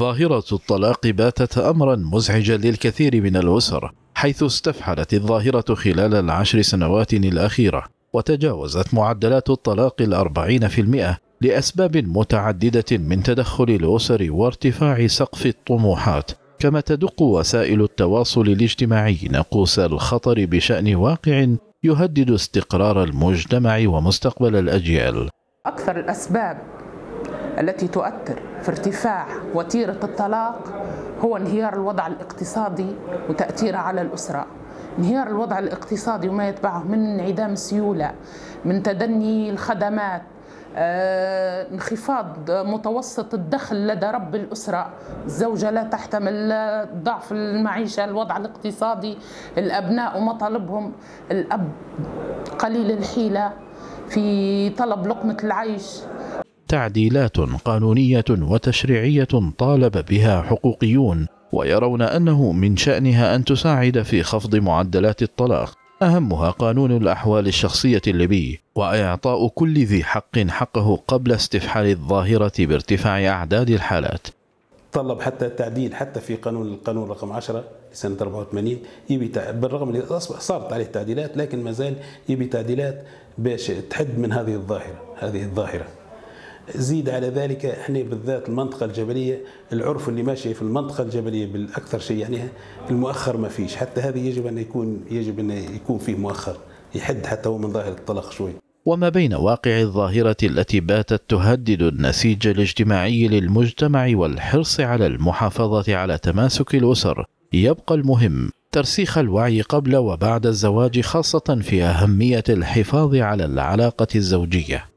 ظاهرة الطلاق باتت أمرا مزعجا للكثير من الأسر حيث استفحلت الظاهرة خلال العشر سنوات الأخيرة وتجاوزت معدلات الطلاق الأربعين في المئة لأسباب متعددة من تدخل الأسر وارتفاع سقف الطموحات كما تدق وسائل التواصل الاجتماعي نقوس الخطر بشأن واقع يهدد استقرار المجتمع ومستقبل الأجيال أكثر الأسباب التي تؤثر في ارتفاع وتيرة الطلاق هو انهيار الوضع الاقتصادي وتأثيره على الأسرة انهيار الوضع الاقتصادي وما يتبعه من انعدام السيولة من تدني الخدمات آه، انخفاض متوسط الدخل لدى رب الأسرة الزوجة لا تحتمل ضعف المعيشة الوضع الاقتصادي الأبناء ومطالبهم الأب قليل الحيلة في طلب لقمة العيش تعديلات قانونيه وتشريعيه طالب بها حقوقيون ويرون انه من شانها ان تساعد في خفض معدلات الطلاق اهمها قانون الاحوال الشخصيه الليبي واعطاء كل ذي حق حقه قبل استفحال الظاهره بارتفاع اعداد الحالات طلب حتى التعديل حتى في قانون القانون رقم 10 سنة 84 يبي بالرغم اللي أصبح صارت عليه تعديلات لكن ما زال يبي تعديلات باش تحد من هذه الظاهرة هذه الظاهرة زيد على ذلك احنا بالذات المنطقه الجبليه العرف اللي ماشي في المنطقه الجبليه بالاكثر شيء يعني المؤخر ما فيش حتى هذا يجب ان يكون يجب ان يكون فيه مؤخر يحد حتى هو من ظاهر الطلاق شوي وما بين واقع الظاهرة التي باتت تهدد النسيج الاجتماعي للمجتمع والحرص على المحافظة على تماسك الأسر يبقى المهم ترسيخ الوعي قبل وبعد الزواج خاصة في أهمية الحفاظ على العلاقة الزوجية